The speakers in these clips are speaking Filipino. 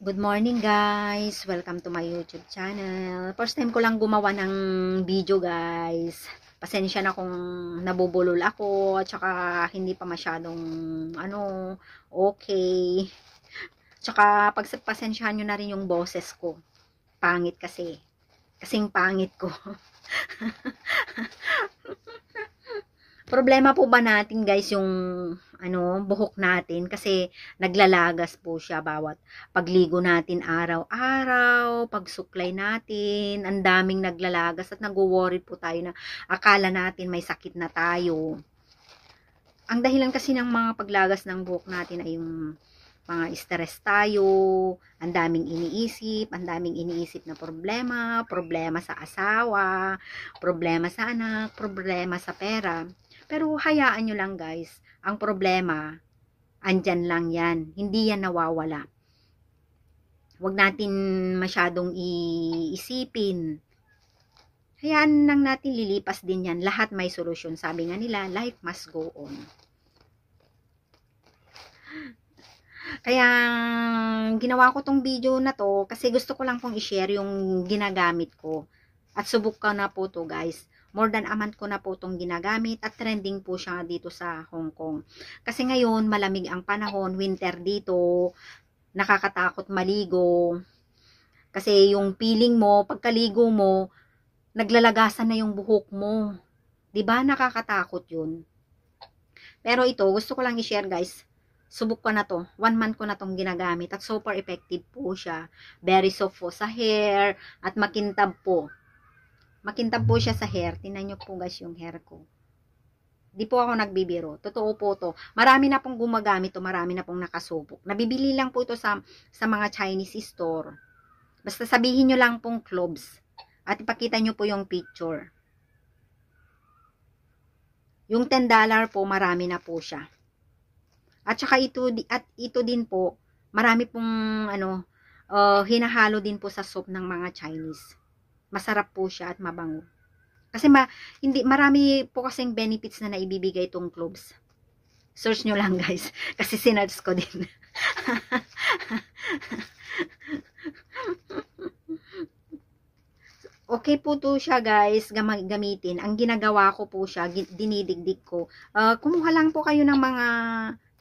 Good morning guys! Welcome to my YouTube channel. First time ko lang gumawa ng video guys. Pasensya na kung nabubulol ako at saka hindi pa masyadong ano, okay. Tsaka pagpasensyahan nyo na rin yung boses ko. Pangit kasi. Kasing pangit ko. Problema po ba natin guys yung ano, buhok natin kasi naglalagas po siya bawat pagligo natin araw-araw, pagsuklay natin, ang daming naglalagas at nagwo-worry po tayo na akala natin may sakit na tayo. Ang dahilan kasi ng mga paglagas ng buhok natin ay yung mga stress tayo, ang daming iniisip, ang daming iniisip na problema, problema sa asawa, problema sa anak, problema sa pera. Pero hayaan nyo lang guys, ang problema, andyan lang yan. Hindi yan nawawala. Huwag natin masyadong iisipin. Hayaan lang natin lilipas din yan. Lahat may solusyon. Sabi nga nila, life must go on. Kaya ginawa ko tong video na to kasi gusto ko lang pong i-share yung ginagamit ko at subok ko na po to guys. More than a month ko na po itong ginagamit at trending po siya dito sa Hong Kong. Kasi ngayon malamig ang panahon, winter dito, nakakatakot maligo. Kasi yung peeling mo, pagkaligo mo, naglalagasan na yung buhok mo. 'Di ba nakakatakot 'yun? Pero ito, gusto ko lang i-share guys. Subok ko na to. One month ko na tong ginagamit at super effective po siya. Very soft po sa hair at makintab po. Makintab po siya sa hair. Tinan nyo po guys yung hair ko. Di po ako nagbibiro. Totoo po to. Marami na pong gumagamit to. Marami na pong nakasubok. Nabibili lang po ito sa, sa mga Chinese store. Basta sabihin nyo lang pong clubs. At ipakita nyo po yung picture. Yung $10 po, marami na po siya. At saka ito, at ito din po, marami pong ano, uh, hinahalo din po sa soap ng mga Chinese. Masarap po siya at mabango. Kasi ma, hindi, marami po kasing benefits na naibibigay itong cloves. Search nyo lang guys. Kasi sinarts ko din. okay po to siya guys gamitin. Ang ginagawa ko po siya, dinidigdig ko. Uh, kumuha lang po kayo ng mga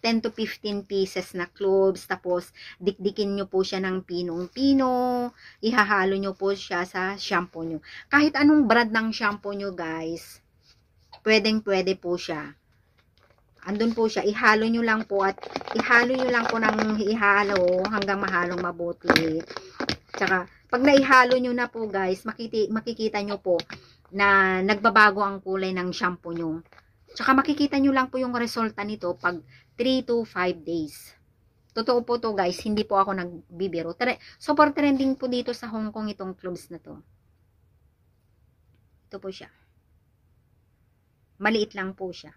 10 to 15 pieces na cloves. Tapos, dikdikin nyo po siya ng pinong-pino. Ihahalo nyo po siya sa shampoo nyo. Kahit anong brand ng shampoo nyo, guys, pwedeng-pwede po siya. Andun po siya. Ihalo nyo lang po at ihalo nyo lang po ng ihalo hanggang mahalong mabuti. Tsaka, pag naihalo nyo na po, guys, makiti, makikita nyo po na nagbabago ang kulay ng shampoo nyo. Tsaka makikita nyo lang po yung resulta nito pag 3 to 5 days. Totoo po to guys, hindi po ako nagbibiro. Tre super trending po dito sa Hong Kong itong clubs na to. Ito po siya. Maliit lang po siya.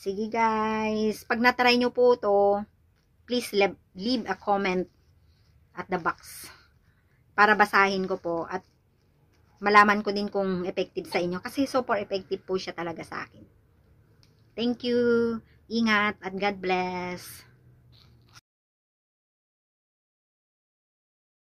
Sige guys, pag natry nyo po to, please leave, leave a comment at the box para basahin ko po at malaman ko din kung effective sa inyo kasi super effective po siya talaga sa akin. Thank you. Ingat at God bless.